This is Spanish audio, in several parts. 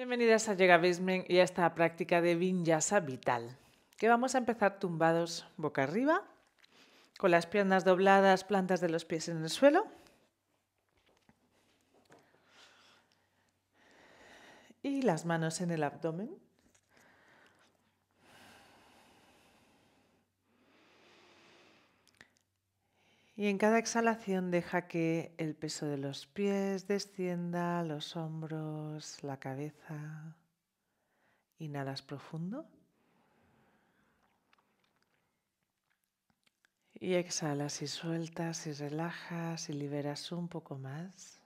Bienvenidas a Yoga Basement y a esta práctica de Vinyasa Vital, que vamos a empezar tumbados boca arriba, con las piernas dobladas, plantas de los pies en el suelo. Y las manos en el abdomen. Y en cada exhalación deja que el peso de los pies descienda, los hombros, la cabeza. Inhalas profundo. Y exhalas y sueltas y relajas y liberas un poco más.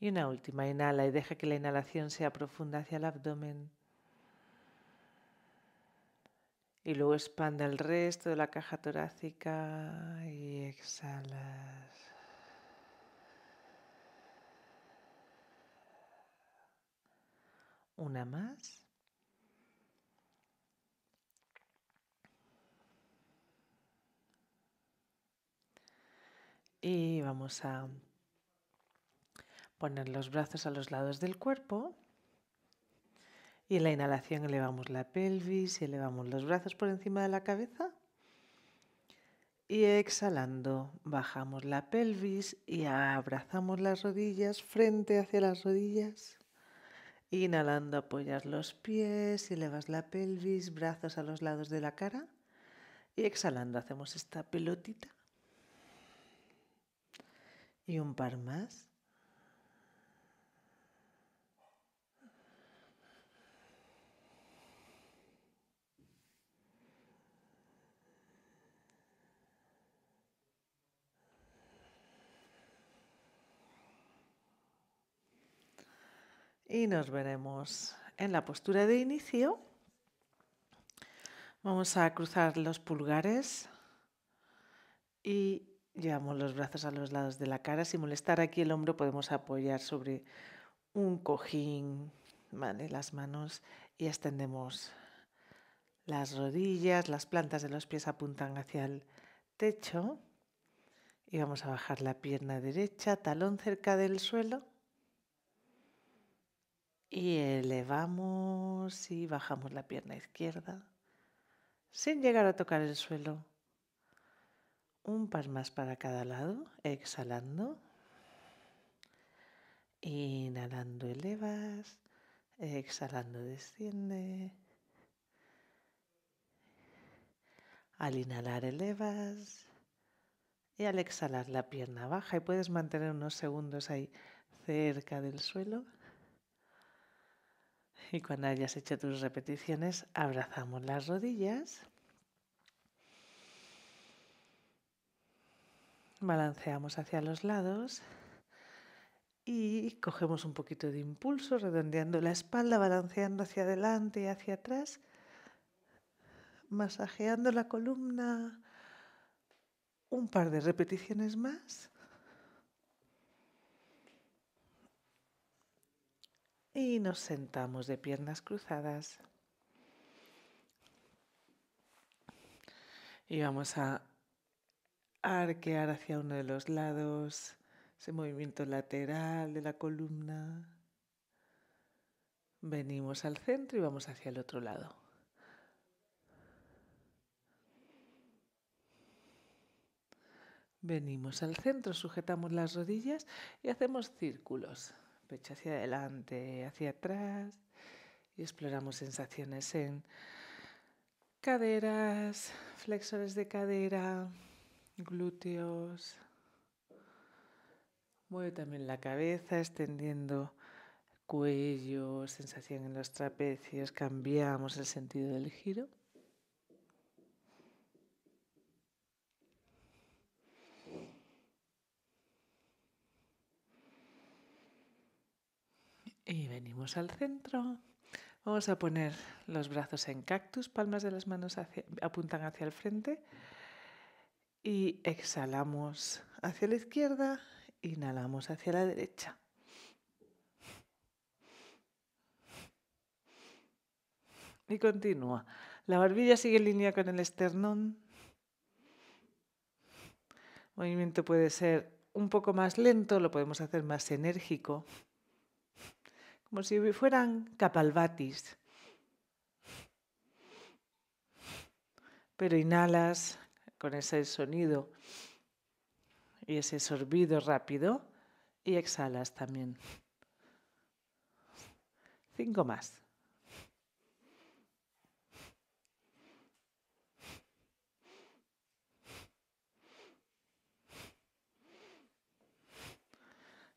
Y una última, inhala y deja que la inhalación sea profunda hacia el abdomen. Y luego expande el resto de la caja torácica y exhalas. Una más. Y vamos a poner los brazos a los lados del cuerpo. Y en la inhalación elevamos la pelvis y elevamos los brazos por encima de la cabeza. Y exhalando, bajamos la pelvis y abrazamos las rodillas, frente hacia las rodillas. Inhalando, apoyas los pies, y elevas la pelvis, brazos a los lados de la cara. Y exhalando, hacemos esta pelotita. Y un par más. y nos veremos en la postura de inicio. Vamos a cruzar los pulgares y llevamos los brazos a los lados de la cara. Sin molestar aquí el hombro podemos apoyar sobre un cojín, las manos y extendemos las rodillas, las plantas de los pies apuntan hacia el techo y vamos a bajar la pierna derecha, talón cerca del suelo y elevamos y bajamos la pierna izquierda sin llegar a tocar el suelo. Un par más para cada lado, exhalando. Inhalando elevas, exhalando desciende. Al inhalar elevas y al exhalar la pierna baja y puedes mantener unos segundos ahí cerca del suelo. Y cuando hayas hecho tus repeticiones, abrazamos las rodillas. Balanceamos hacia los lados y cogemos un poquito de impulso, redondeando la espalda, balanceando hacia adelante y hacia atrás, masajeando la columna. Un par de repeticiones más. y nos sentamos de piernas cruzadas. Y vamos a arquear hacia uno de los lados, ese movimiento lateral de la columna. Venimos al centro y vamos hacia el otro lado. Venimos al centro, sujetamos las rodillas y hacemos círculos pecho hacia adelante, hacia atrás. Y exploramos sensaciones en caderas, flexores de cadera, glúteos. Mueve también la cabeza, extendiendo cuello, sensación en los trapecios. Cambiamos el sentido del giro. Y venimos al centro. Vamos a poner los brazos en cactus, palmas de las manos apuntan hacia el frente. Y exhalamos hacia la izquierda, inhalamos hacia la derecha. Y continúa. La barbilla sigue en línea con el esternón. El movimiento puede ser un poco más lento, lo podemos hacer más enérgico como si fueran capalvatis. Pero inhalas con ese sonido y ese sorbido rápido y exhalas también. Cinco más.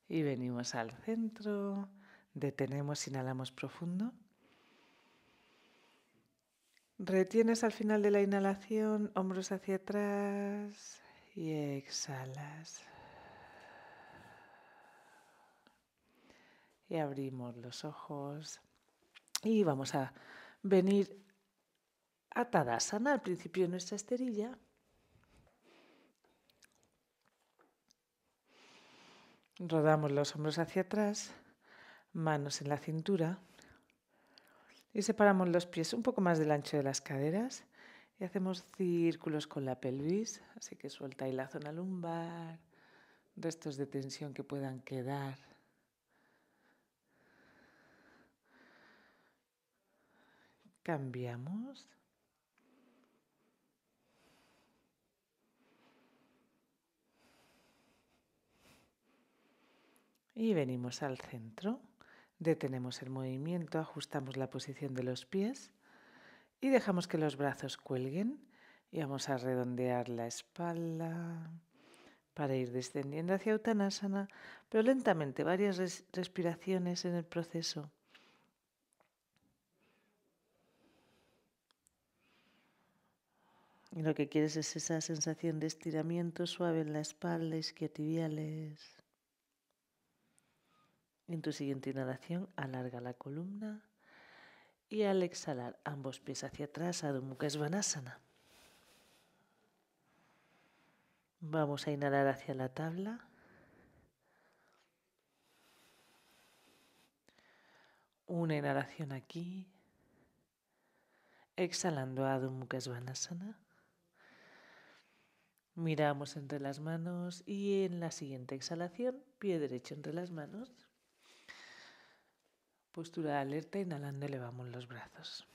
Y venimos al centro. Detenemos, inhalamos profundo. Retienes al final de la inhalación, hombros hacia atrás y exhalas. Y abrimos los ojos y vamos a venir a Tadasana, al principio de nuestra esterilla. Rodamos los hombros hacia atrás manos en la cintura y separamos los pies un poco más del ancho de las caderas y hacemos círculos con la pelvis, así que suelta ahí la zona lumbar, restos de tensión que puedan quedar. Cambiamos. Y venimos al centro. Detenemos el movimiento, ajustamos la posición de los pies y dejamos que los brazos cuelguen y vamos a redondear la espalda para ir descendiendo hacia Uttanasana, pero lentamente, varias respiraciones en el proceso. Y lo que quieres es esa sensación de estiramiento suave en la espalda, isquiotibiales. En tu siguiente inhalación, alarga la columna y al exhalar ambos pies hacia atrás, a Mukha Svanasana. Vamos a inhalar hacia la tabla. Una inhalación aquí. Exhalando a Mukha Svanasana. Miramos entre las manos y en la siguiente exhalación, pie derecho entre las manos. Postura de alerta, inhalando elevamos los brazos.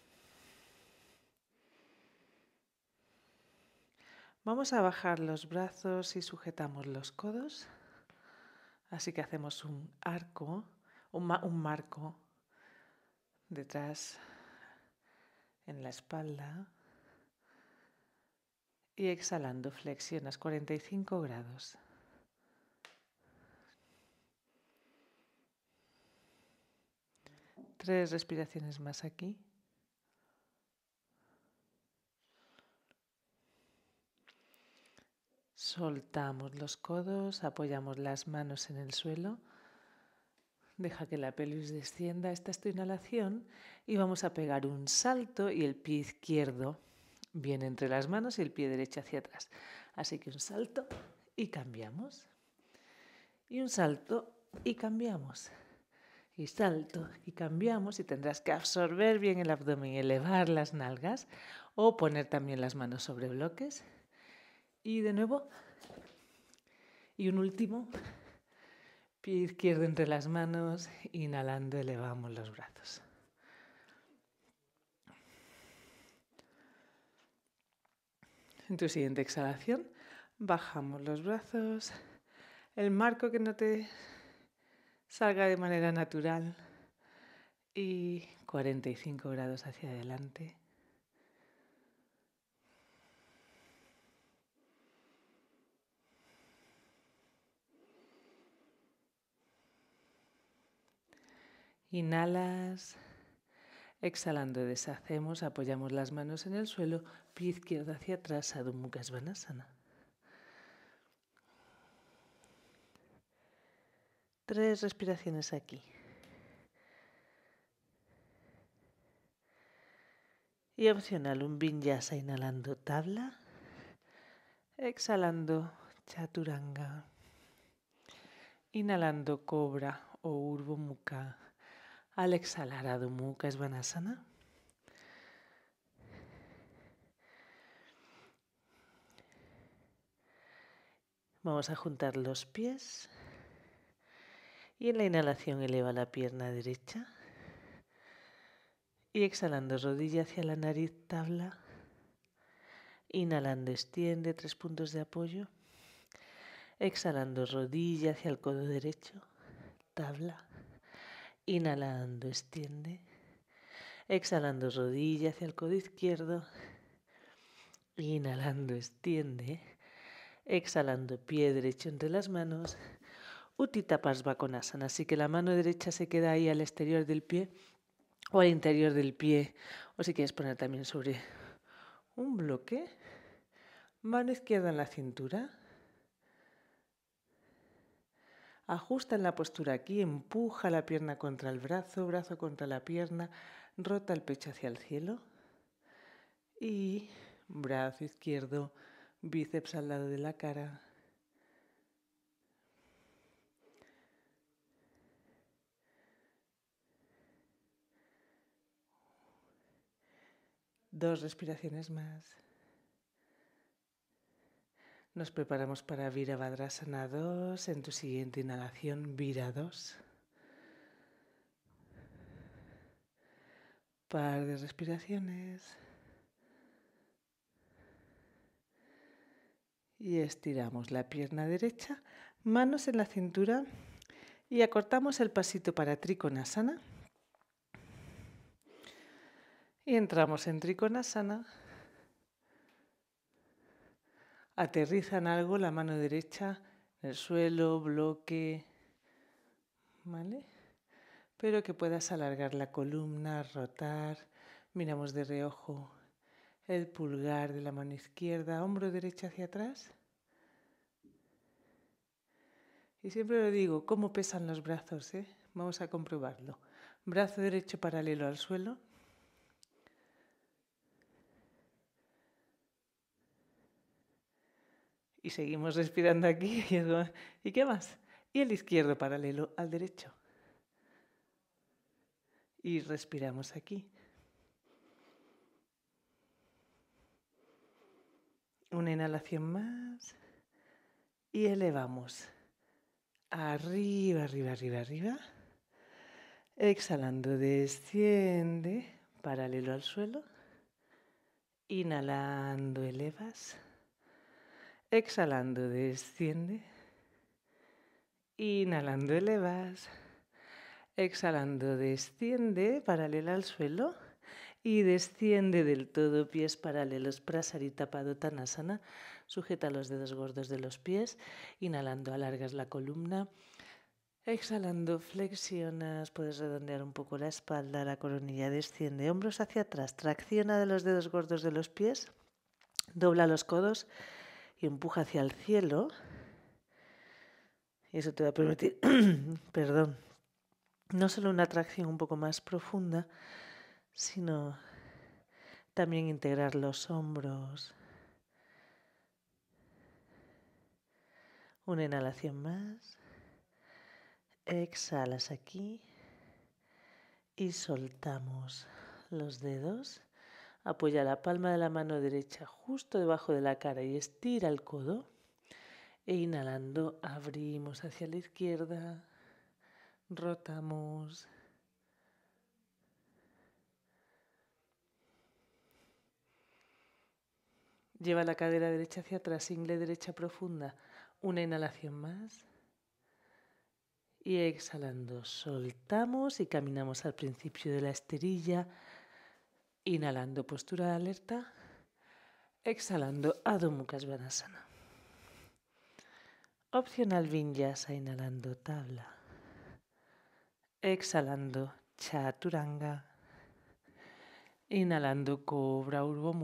Vamos a bajar los brazos y sujetamos los codos. Así que hacemos un arco, un, un marco detrás en la espalda. Y exhalando flexionas 45 grados. Tres respiraciones más aquí. Soltamos los codos, apoyamos las manos en el suelo. Deja que la pelvis descienda. Esta es tu inhalación. Y vamos a pegar un salto y el pie izquierdo viene entre las manos y el pie derecho hacia atrás. Así que un salto y cambiamos. Y un salto y cambiamos y salto y cambiamos y tendrás que absorber bien el abdomen y elevar las nalgas o poner también las manos sobre bloques. Y de nuevo, y un último, pie izquierdo entre las manos, inhalando elevamos los brazos. En tu siguiente exhalación, bajamos los brazos, el marco que no te salga de manera natural y 45 grados hacia adelante. Inhalas, exhalando deshacemos, apoyamos las manos en el suelo, pie izquierdo hacia atrás, Adho Mukha Tres respiraciones aquí. Y opcional, un vinyasa inhalando tabla, exhalando chaturanga, inhalando cobra o urbo al exhalar Adho Mukha es Vanasana. Vamos a juntar los pies y en la inhalación eleva la pierna derecha. Y exhalando rodilla hacia la nariz tabla. Inhalando extiende tres puntos de apoyo. Exhalando rodilla hacia el codo derecho. Tabla. Inhalando extiende. Exhalando rodilla hacia el codo izquierdo. Inhalando extiende. Exhalando pie derecho entre las manos va con asana. Así que la mano derecha se queda ahí al exterior del pie o al interior del pie. O si quieres poner también sobre un bloque. Mano izquierda en la cintura. Ajusta en la postura aquí, empuja la pierna contra el brazo, brazo contra la pierna, rota el pecho hacia el cielo y brazo izquierdo, bíceps al lado de la cara, Dos respiraciones más. Nos preparamos para Virabhadrasana 2. En tu siguiente inhalación, Vira 2. Par de respiraciones. Y estiramos la pierna derecha, manos en la cintura y acortamos el pasito para Trikonasana. Y entramos en Trikonasana. Aterriza en algo la mano derecha en el suelo, bloque, ¿vale? Pero que puedas alargar la columna, rotar. Miramos de reojo el pulgar de la mano izquierda, hombro derecho hacia atrás. Y siempre lo digo, ¿cómo pesan los brazos? Eh? Vamos a comprobarlo. Brazo derecho paralelo al suelo, y seguimos respirando aquí. ¿Y qué más? Y el izquierdo paralelo al derecho. Y respiramos aquí. Una inhalación más. Y elevamos. Arriba, arriba, arriba, arriba. Exhalando, desciende paralelo al suelo. Inhalando, elevas. Exhalando desciende. Inhalando elevas. Exhalando desciende paralela al suelo y desciende del todo pies paralelos prasarita padotanasana. Sujeta los dedos gordos de los pies. Inhalando alargas la columna. Exhalando flexionas, puedes redondear un poco la espalda, la coronilla desciende, hombros hacia atrás, tracciona de los dedos gordos de los pies, dobla los codos y empuja hacia el cielo. Y eso te va a permitir, perdón, no solo una atracción un poco más profunda, sino también integrar los hombros. Una inhalación más. Exhalas aquí y soltamos los dedos Apoya la palma de la mano derecha justo debajo de la cara y estira el codo. E inhalando, abrimos hacia la izquierda, rotamos. Lleva la cadera derecha hacia atrás, ingle derecha profunda. Una inhalación más. Y exhalando, soltamos y caminamos al principio de la esterilla Inhalando postura de alerta. Exhalando Adho Mukha Svanasana. Opcional Vinyasa inhalando tabla. Exhalando Chaturanga. Inhalando Cobra urbo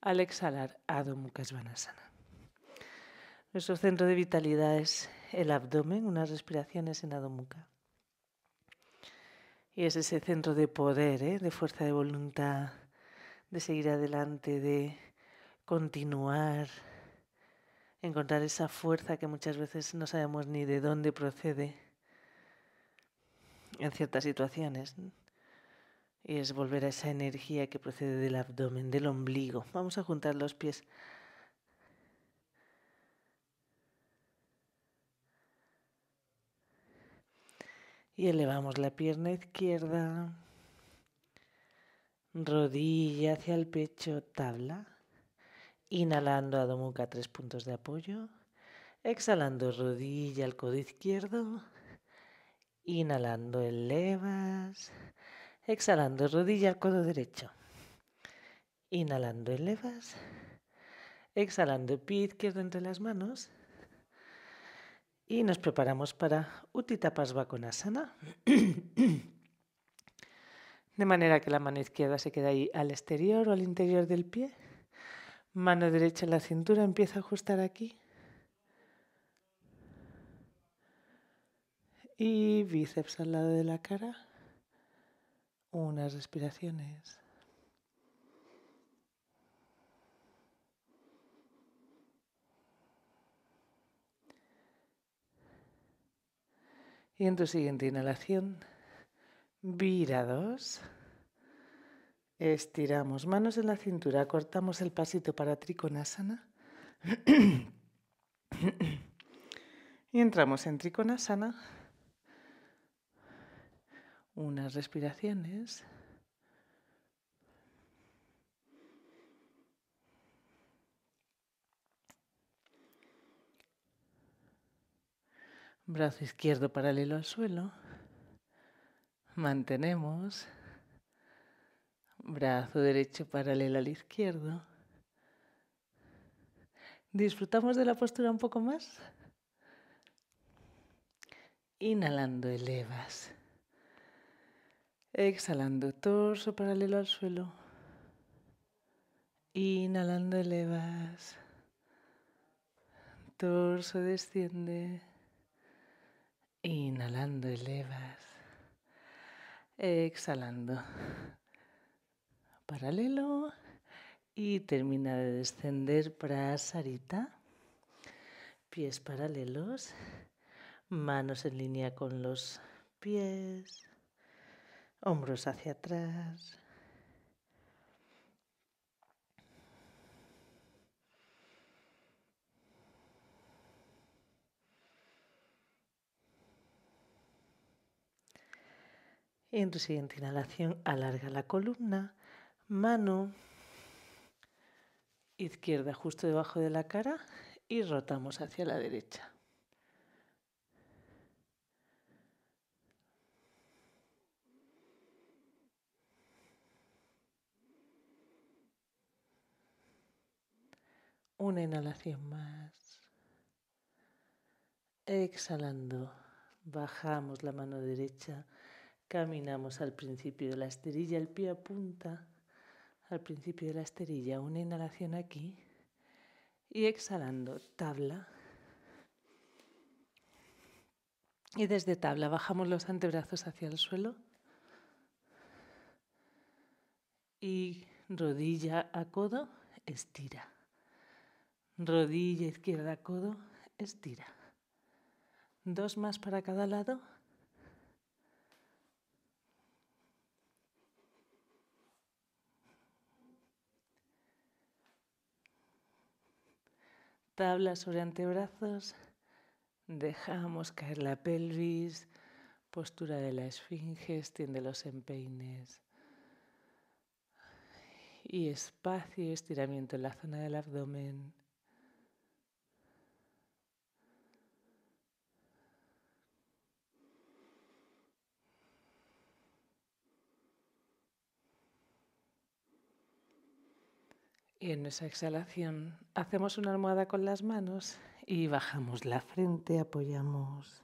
Al exhalar Adho Mukha Svanasana. Nuestro centro de vitalidad es el abdomen, unas respiraciones en Adho Mukha. Y es ese centro de poder, ¿eh? de fuerza de voluntad, de seguir adelante, de continuar, encontrar esa fuerza que muchas veces no sabemos ni de dónde procede en ciertas situaciones. Y es volver a esa energía que procede del abdomen, del ombligo. Vamos a juntar los pies Y elevamos la pierna izquierda, rodilla hacia el pecho, tabla. Inhalando a tres puntos de apoyo. Exhalando rodilla al codo izquierdo. Inhalando elevas. Exhalando rodilla al codo derecho. Inhalando elevas. Exhalando pie izquierdo entre las manos y nos preparamos para utitapas asana De manera que la mano izquierda se queda ahí al exterior o al interior del pie. Mano derecha en la cintura, empieza a ajustar aquí. Y bíceps al lado de la cara. Unas respiraciones. Y en tu siguiente inhalación, virados, Estiramos manos en la cintura, cortamos el pasito para Trikonasana. y entramos en Trikonasana. Unas respiraciones. Brazo izquierdo paralelo al suelo. Mantenemos. Brazo derecho paralelo al izquierdo. ¿Disfrutamos de la postura un poco más? Inhalando, elevas. Exhalando, torso paralelo al suelo. Inhalando, elevas. Torso desciende. Inhalando, elevas. Exhalando. Paralelo. Y termina de descender para Sarita. Pies paralelos. Manos en línea con los pies. Hombros hacia atrás. En tu siguiente inhalación, alarga la columna, mano izquierda justo debajo de la cara y rotamos hacia la derecha. Una inhalación más. Exhalando, bajamos la mano derecha Caminamos al principio de la esterilla, el pie apunta al principio de la esterilla, una inhalación aquí y exhalando, tabla. Y desde tabla bajamos los antebrazos hacia el suelo y rodilla a codo, estira. Rodilla izquierda a codo, estira. Dos más para cada lado. Tabla sobre antebrazos, dejamos caer la pelvis, postura de la esfinge, extiende los empeines. Y espacio, estiramiento en la zona del abdomen. Y en esa exhalación hacemos una almohada con las manos y bajamos la frente, apoyamos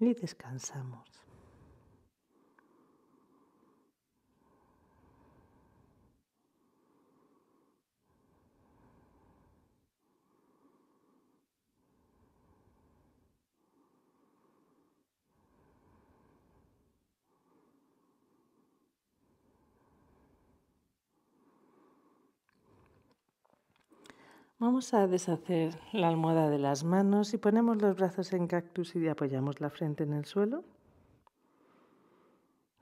y descansamos. Vamos a deshacer la almohada de las manos y ponemos los brazos en cactus y apoyamos la frente en el suelo.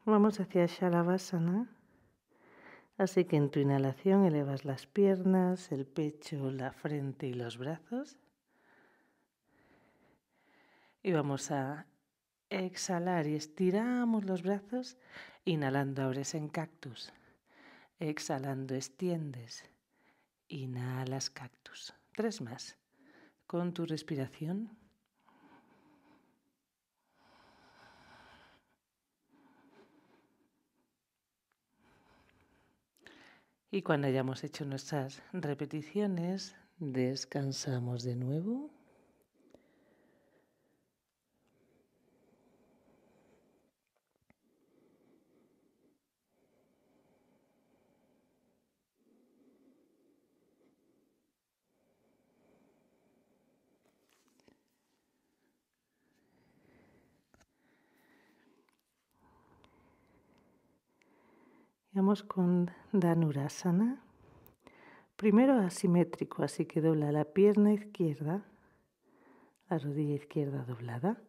Vamos hacia Shalavasana. Así que en tu inhalación elevas las piernas, el pecho, la frente y los brazos. Y vamos a exhalar y estiramos los brazos. Inhalando abres en cactus. Exhalando extiendes. Inhalas cactus. Tres más. Con tu respiración. Y cuando hayamos hecho nuestras repeticiones, descansamos de nuevo. con Danurasana. Primero asimétrico, así que dobla la pierna izquierda, la rodilla izquierda doblada.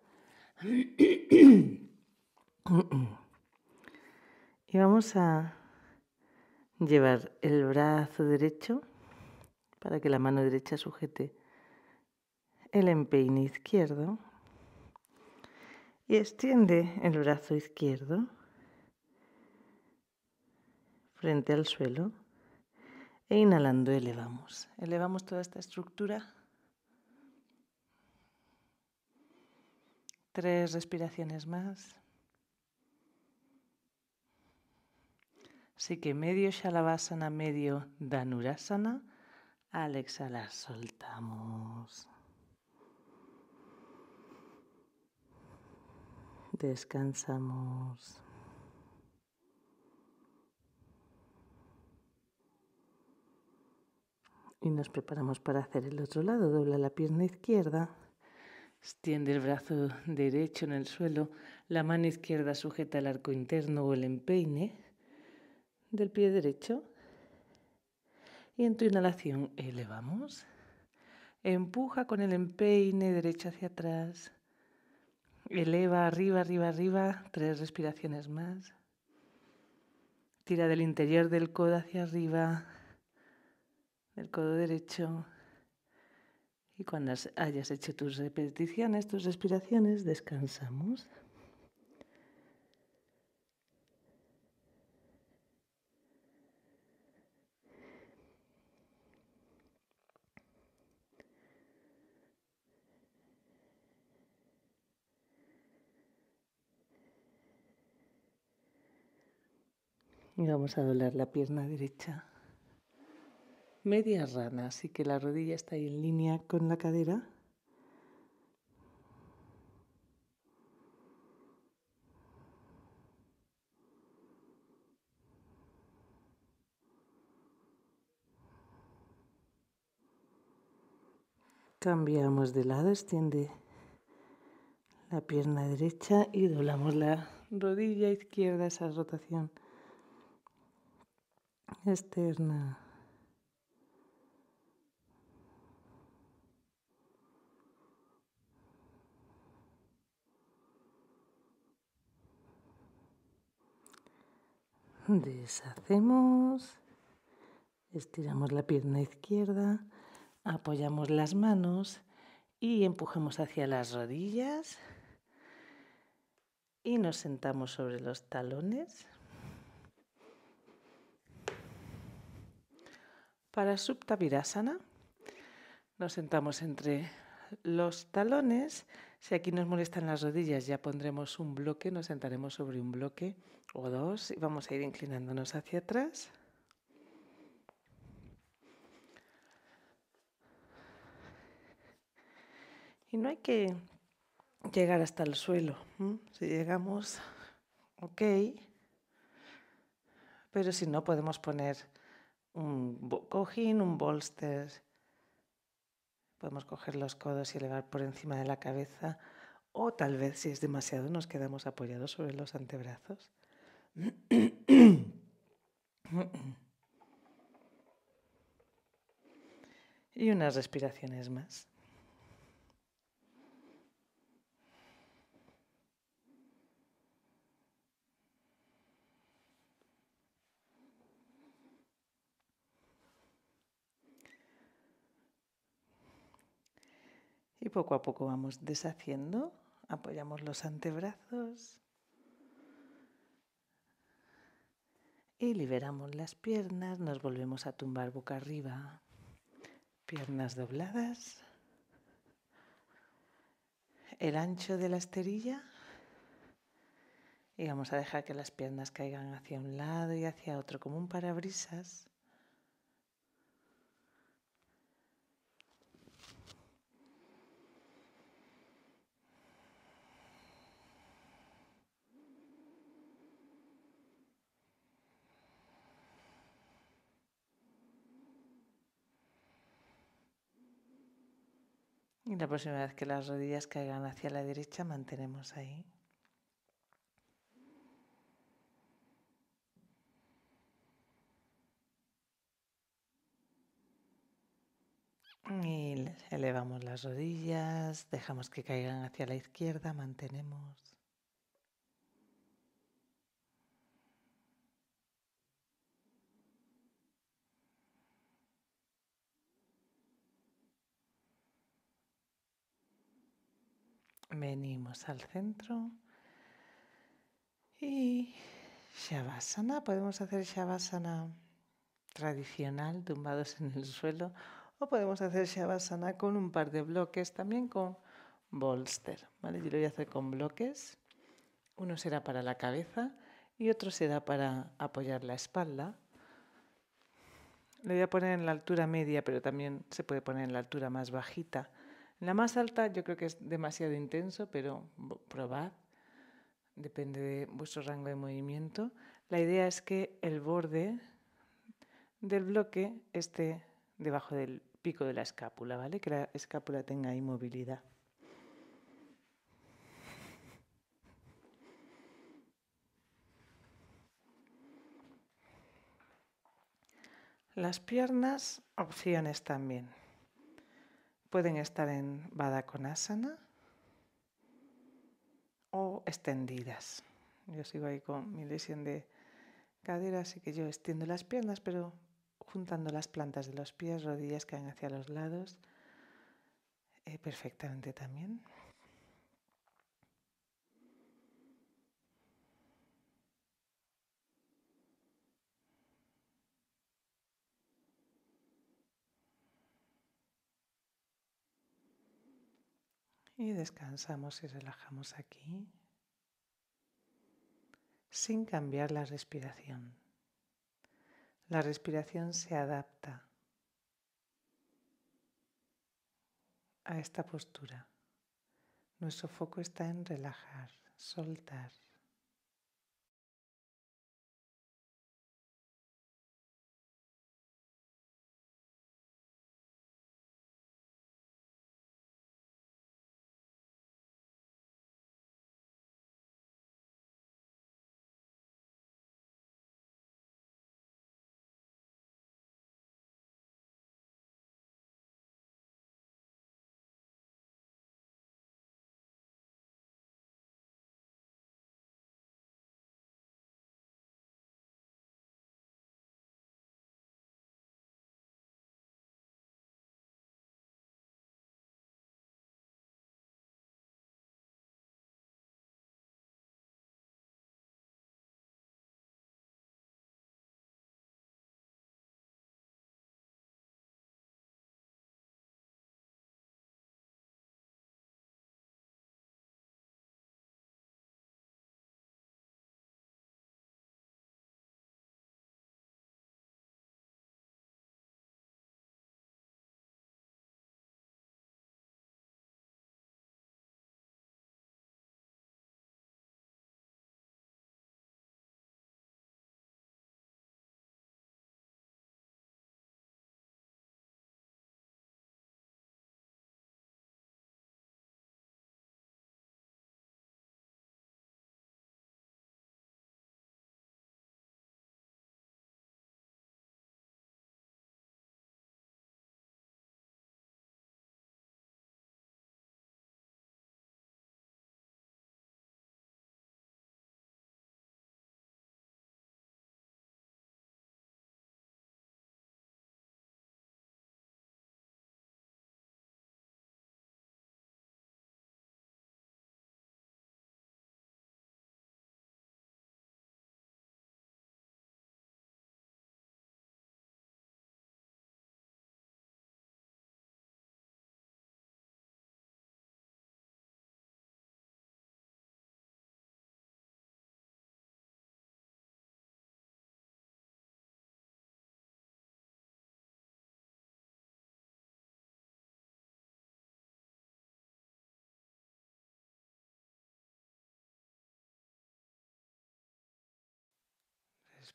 y vamos a llevar el brazo derecho para que la mano derecha sujete el empeine izquierdo y extiende el brazo izquierdo frente al suelo e inhalando elevamos. Elevamos toda esta estructura. Tres respiraciones más. Así que medio Shalabhasana, medio Danurasana. Al exhalar soltamos. Descansamos. y nos preparamos para hacer el otro lado. Dobla la pierna izquierda, extiende el brazo derecho en el suelo, la mano izquierda sujeta el arco interno o el empeine del pie derecho. Y en tu inhalación elevamos, empuja con el empeine derecho hacia atrás, eleva arriba, arriba, arriba, tres respiraciones más. Tira del interior del codo hacia arriba, el codo derecho. Y cuando hayas hecho tus repeticiones, tus respiraciones, descansamos. Y vamos a doblar la pierna derecha media rana, así que la rodilla está ahí en línea con la cadera. Cambiamos de lado, extiende la pierna derecha y doblamos la rodilla izquierda, esa rotación externa. Deshacemos. Estiramos la pierna izquierda. Apoyamos las manos y empujamos hacia las rodillas. Y nos sentamos sobre los talones. Para Supta nos sentamos entre los talones si aquí nos molestan las rodillas, ya pondremos un bloque, nos sentaremos sobre un bloque o dos y vamos a ir inclinándonos hacia atrás. Y no hay que llegar hasta el suelo. Si llegamos, ok. Pero si no, podemos poner un cojín, un bolster Podemos coger los codos y elevar por encima de la cabeza o tal vez si es demasiado nos quedamos apoyados sobre los antebrazos. y unas respiraciones más. poco a poco vamos deshaciendo. Apoyamos los antebrazos. Y liberamos las piernas, nos volvemos a tumbar boca arriba, piernas dobladas, el ancho de la esterilla y vamos a dejar que las piernas caigan hacia un lado y hacia otro como un parabrisas. Y la próxima vez que las rodillas caigan hacia la derecha, mantenemos ahí. Y elevamos las rodillas, dejamos que caigan hacia la izquierda, mantenemos. al centro. Y Shavasana, podemos hacer Shavasana tradicional, tumbados en el suelo, o podemos hacer Shavasana con un par de bloques, también con bolster. Yo lo voy a hacer con bloques. Uno será para la cabeza y otro será para apoyar la espalda. Lo voy a poner en la altura media, pero también se puede poner en la altura más bajita la más alta yo creo que es demasiado intenso, pero probad, depende de vuestro rango de movimiento. La idea es que el borde del bloque esté debajo del pico de la escápula, ¿vale? Que la escápula tenga movilidad. Las piernas, opciones también pueden estar en Badakonasana o extendidas. Yo sigo ahí con mi lesión de cadera, así que yo extiendo las piernas, pero juntando las plantas de los pies, rodillas caen hacia los lados, eh, perfectamente también. Y descansamos y relajamos aquí sin cambiar la respiración. La respiración se adapta a esta postura. Nuestro foco está en relajar, soltar.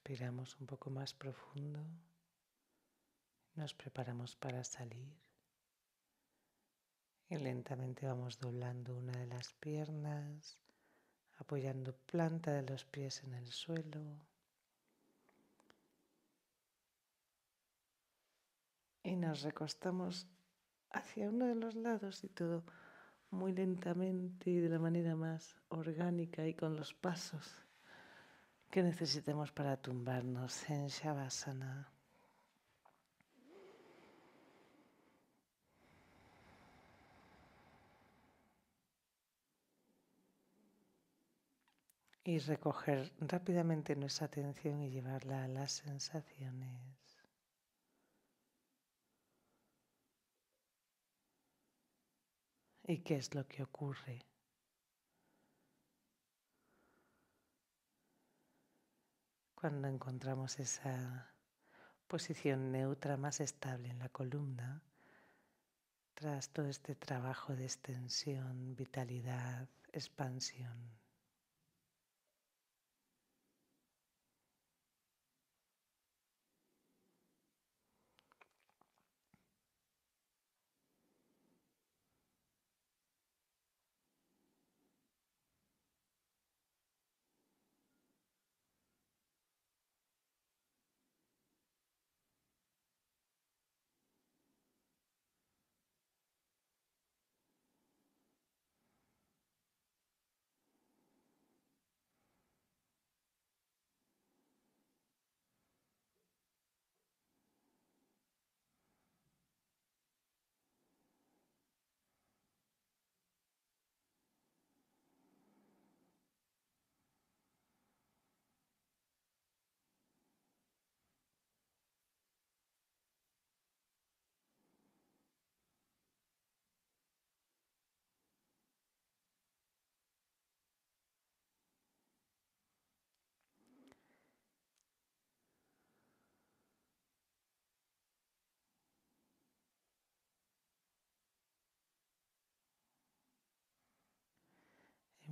Respiramos un poco más profundo. Nos preparamos para salir. Y lentamente vamos doblando una de las piernas, apoyando planta de los pies en el suelo. Y nos recostamos hacia uno de los lados y todo muy lentamente y de la manera más orgánica y con los pasos que necesitemos para tumbarnos en Shavasana. Y recoger rápidamente nuestra atención y llevarla a las sensaciones. ¿Y qué es lo que ocurre? cuando encontramos esa posición neutra más estable en la columna, tras todo este trabajo de extensión, vitalidad, expansión.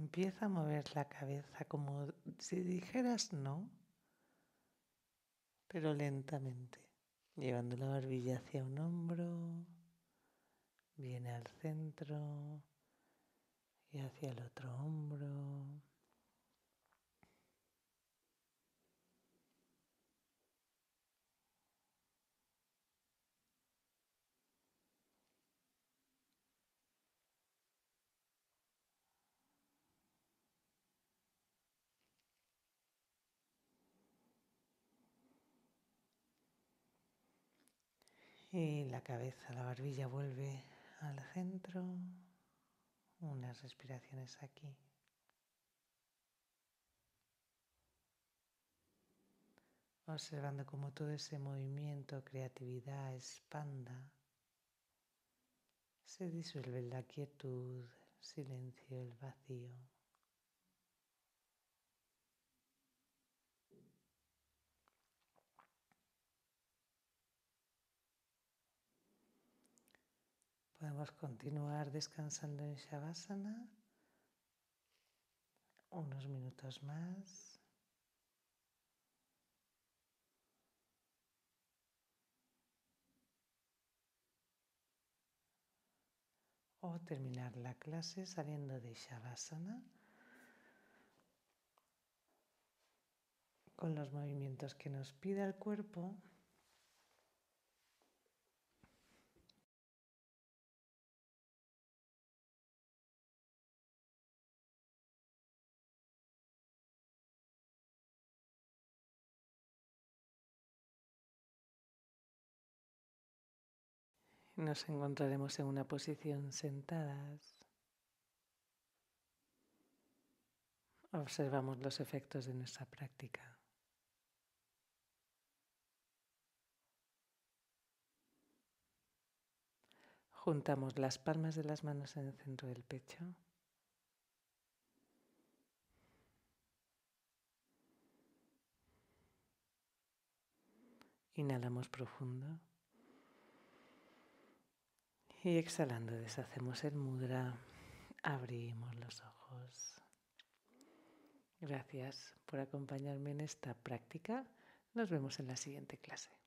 Empieza a mover la cabeza como si dijeras no, pero lentamente, llevando la barbilla hacia un hombro, viene al centro y hacia el otro hombro. Y la cabeza, la barbilla vuelve al centro. Unas respiraciones aquí. Observando como todo ese movimiento, creatividad, expanda. Se disuelve la quietud, silencio, el vacío. Podemos continuar descansando en Shavasana unos minutos más. O terminar la clase saliendo de Shavasana con los movimientos que nos pida el cuerpo. nos encontraremos en una posición sentadas. Observamos los efectos de nuestra práctica. Juntamos las palmas de las manos en el centro del pecho. Inhalamos profundo. Y exhalando deshacemos el mudra, abrimos los ojos. Gracias por acompañarme en esta práctica. Nos vemos en la siguiente clase.